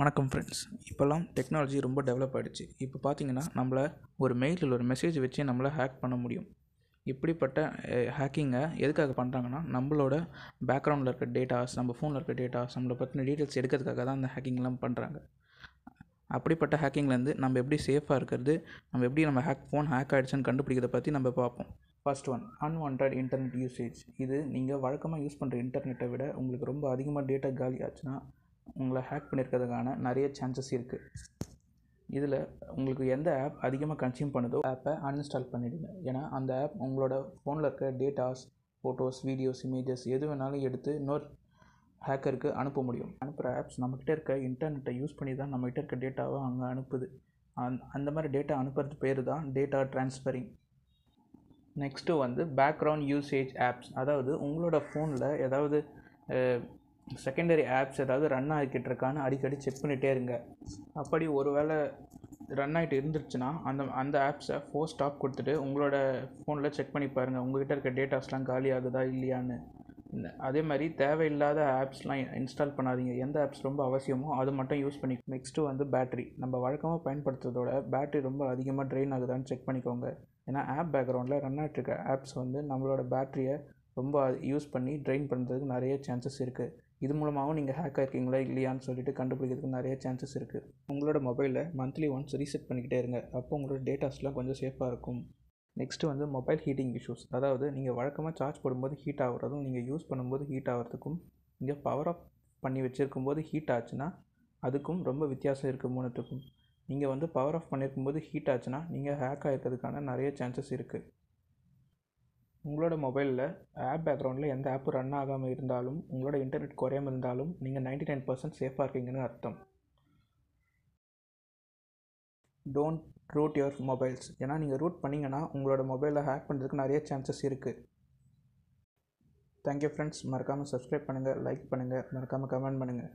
வணக்கம் ஃப்ரெண்ட்ஸ் இப்போல்லாம் டெக்னாலஜி ரொம்ப டெவலப் ஆகிடுச்சு இப்போ பார்த்தீங்கன்னா நம்மளை ஒரு மெயிலில் ஒரு மெசேஜ் வச்சு நம்மளை ஹேக் பண்ண முடியும் இப்படிப்பட்ட ஹேக்கிங்கை எதுக்காக பண்ணுறாங்கன்னா நம்மளோட பேக்ரவுண்டில் இருக்க டேட்டாஸ் நம்ம ஃபோனில் இருக்க டேட்டாஸ் நம்மளை பற்றின டீட்டெயில்ஸ் எடுக்கிறதுக்காக தான் அந்த ஹேக்கிங்லாம் பண்ணுறாங்க அப்படிப்பட்ட ஹேக்கிங்லேருந்து நம்ம எப்படி சேஃபாக இருக்கிறது நம்ம எப்படி நம்ம ஹேக் ஃபோன் ஹேக் ஆகிடுச்சுன்னு கண்டுபிடிக்கிறத பற்றி நம்ம பார்ப்போம் first one unwanted internet usage இது நீங்கள் வழக்கமாக யூஸ் பண்ணுற இன்டர்நெட்டை விட உங்களுக்கு ரொம்ப அதிகமாக டேட்டா காலி ஆச்சுன்னா உங்களை ஹேக் பண்ணியிருக்கிறதுக்கான நிறைய சான்சஸ் இருக்குது இதில் உங்களுக்கு எந்த ஆப் அதிகமாக கன்சியூம் பண்ணுதோ ஆப்பை அன்இன்ஸ்டால் பண்ணிவிடுங்க ஏன்னா அந்த ஆப் உங்களோட ஃபோனில் இருக்க டேட்டாஸ் ஃபோட்டோஸ் வீடியோஸ் இமேஜஸ் எது வேணாலும் எடுத்து இன்னொரு ஹேக்கருக்கு அனுப்ப முடியும் அனுப்புகிற ஆப்ஸ் நம்மக்கிட்ட இருக்க இன்டர்நெட்டை யூஸ் பண்ணி தான் நம்மகிட்ட இருக்க டேட்டாவை அங்கே அனுப்புது அந் அந்த மாதிரி டேட்டா அனுப்புறது பேர் தான் டேட்டா டிரான்ஸ்ஃபரிங் நெக்ஸ்ட்டு வந்து பேக்ரவுண்ட் யூசேஜ் ஆப்ஸ் அதாவது உங்களோட ஃபோனில் ஏதாவது செகண்டரி ஆப்ஸ் ஏதாவது ரன் ஆகிக்கிட்டு இருக்கான்னு அடிக்கடி செக் பண்ணிகிட்டே இருங்க அப்படி ஒரு வேளை ரன் ஆகிட்டு இருந்துருச்சுன்னா அந்த அந்த ஆப்ஸை ஃபோர் ஸ்டாப் கொடுத்துட்டு உங்களோட ஃபோனில் செக் பண்ணி பாருங்கள் உங்கள்கிட்ட இருக்க டேட்டாஸ்லாம் காலி ஆகுதா இல்லையான்னு அதே மாதிரி தேவையில்லாத ஆப்ஸ்லாம் இன்ஸ்டால் பண்ணாதீங்க எந்த ஆப்ஸ் ரொம்ப அவசியமோ அது மட்டும் யூஸ் பண்ணி நெக்ஸ்ட்டு வந்து பேட்ரி நம்ம வழக்கமாக பயன்படுத்துறதோட பேட்ரி ரொம்ப அதிகமாக ட்ரெயின் ஆகுதான்னு செக் பண்ணிக்கோங்க ஏன்னா ஆப் பேக்ரவுண்டில் ரன் ஆகிட்டு இருக்க ஆப்ஸ் வந்து நம்மளோட பேட்டரியை ரொம்ப யூஸ் பண்ணி ட்ரெயின் பண்ணுறதுக்கு நிறைய சான்சஸ் இருக்குது இது மூலமாகவும் நீங்கள் ஹேக் ஆகிருக்கீங்களா இல்லையான்னு சொல்லிட்டு கண்டுபிடிக்கிறதுக்கு நிறைய சான்சஸ் இருக்குது உங்களோட மொபைலில் மந்த்லி ஒன்ஸ் ரீசெட் பண்ணிக்கிட்டே இருங்க அப்போ உங்களோட டேட்டாஸ்லாம் கொஞ்சம் சேஃபாக இருக்கும் நெக்ஸ்ட்டு வந்து மொபைல் ஹீட்டிங் இஷ்யூஸ் அதாவது நீங்கள் வழக்கமாக சார்ஜ் போடும்போது ஹீட் ஆகிறதும் நீங்கள் யூஸ் பண்ணும்போது ஹீட் ஆகிறதுக்கும் நீங்கள் பவர் ஆஃப் பண்ணி வச்சுருக்கும் போது ஹீட் ஆச்சுன்னா அதுக்கும் ரொம்ப வித்தியாசம் இருக்குது மூணுத்துக்கும் நீங்கள் வந்து பவர் ஆஃப் பண்ணியிருக்கும்போது ஹீட் ஆச்சுன்னா நீங்கள் ஹேக் ஆகிருக்கிறதுக்கான நிறைய சான்சஸ் இருக்குது உங்களோட மொபைலில் ஆப் பேக்ரவுண்டில் எந்த ஆப் ரன் ஆகாமல் இருந்தாலும் உங்களோட இன்டர்நெட் குறையாமல் இருந்தாலும் நீங்கள் நைன்டி நைன் பர்சன்ட் சேஃபாக இருக்கீங்கன்னு அர்த்தம் டோன்ட் ரூட் யுவர் மொபைல்ஸ் ஏன்னா நீங்கள் ரூட் பண்ணிங்கன்னா உங்களோட மொபைலில் ஹேக் பண்ணுறதுக்கு நிறைய சான்சஸ் இருக்குது தேங்க்யூ ஃப்ரெண்ட்ஸ் மறக்காமல் சப்ஸ்கிரைப் பண்ணுங்கள் லைக் பண்ணுங்கள் மறக்காமல் கமெண்ட் பண்ணுங்கள்